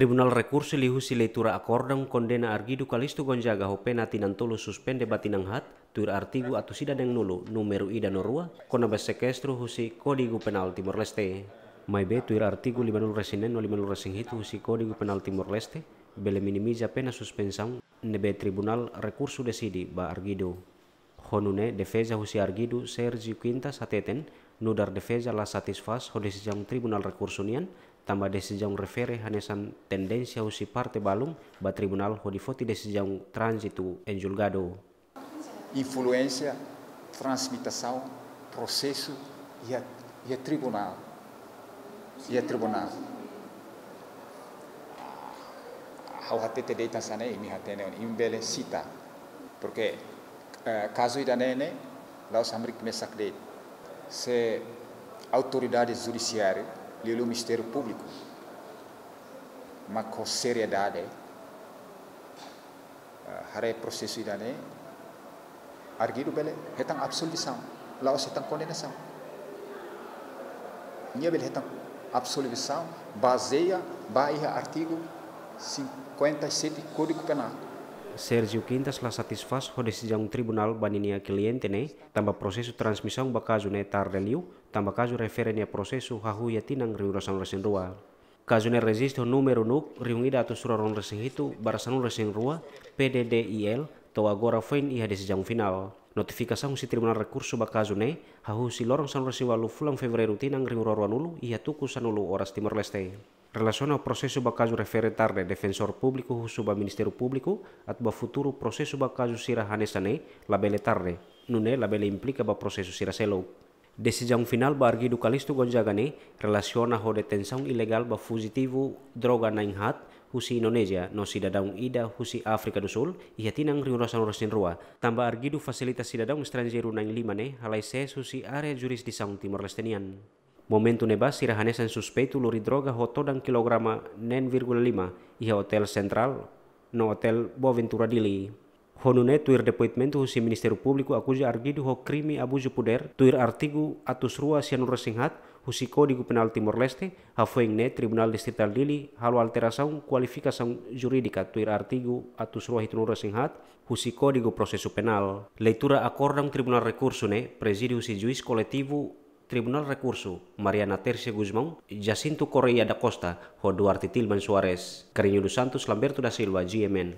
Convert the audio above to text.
Tribunal Rekursi Lihusi Leitura akordang kondena Argidu Kalistu gonjaga Hopena tinantolo suspende batinang hat tur artigu atau sidadeng nulu numero ida norua kona sekestru husi kodigu penal Timor Leste. Mai be tuir artigu limanul resinen o limanul resing hitu husi kodigu penal Timor Leste bele minimiza pena suspensang nebe Tribunal rekursu desidi ba Argidu. Honune defesa husi Argidu Sergio Quintas ateten Nudar defesa la satisfaz ho decisão tribunal recurso nian, tamba decisão refere hanesan tendensia usi parte balum ba tribunal ho difoti decisão transitu en julgado. Influencia, transmitação, processo e a, e a tribunal. E a tribunal. Hau hatete deita sana imi imbele sita. Porque uh, caso idanene, laus amrik mesak deita. se autoridade judiciária, e o Ministério Público, mas com seriedade, o ah, processo idane, argido bele, retang absolvição, é retang condenação. Nia bele retang absolvição, baseia, baia artigo 57 Código Penal. Sergio Quintas la satisfaz ho decisão tribunal baninia cliente né, tamba processo transmissão ba caso tambah tardelio, tamba caso hahu a processo hahuya tinang riurasan resen rua. Caso ne registro número nuk reunida ato suraron resen hitu barasan resen rua PDDIL to agora fain iha decisão final. Notificação si tribunal recurso ba caso hahu si lorong san resen walu fulang febrero tinang ulu iha tuku sanulu oras Timor Leste relaciona ao processo bacaso referentar de defensor público suba Ministério Público atba futuru processo bakaju sira hanesane labele tarde nune labele implika ba processo sira selo. Desejang final ba argi Calisto Gonzaga ne relaciona ho detenção ilegal ba fugitivo droga na inhat husi Indonesia no sidadang ida husi Afrika dusul Sul ia tinang riurasan urasin rua. Tambah argido fasilitas sidadang estrangeiro na lima ne halai ses husi area jurisdição Timor Leste nian. Momentum basi rahanesan suspeitu luri droga dan kilograma 9,5 iha hotel sentral no hotel Boaventura Dili. Honune tuir depoitmentu husi ministeru publiku akuja argidu ho krimi abuju puder tuir artigu atus rua sianur singhat husi kodigu Penal Timor-Leste ne Tribunal Distrital Dili halu alterasaun kualifikasaun juridika tuir artigu atus rua hitunur singhat husi kodigu prosesu Penal. Leitura akordang Tribunal Recurso ne husi juiz Tribunal Rekursu: Mariana Terce Guzmão, Jacinto Correa da Costa o Duarte Tilman Suárez, Carinho dos Santos Lamberto da Silva, GMN.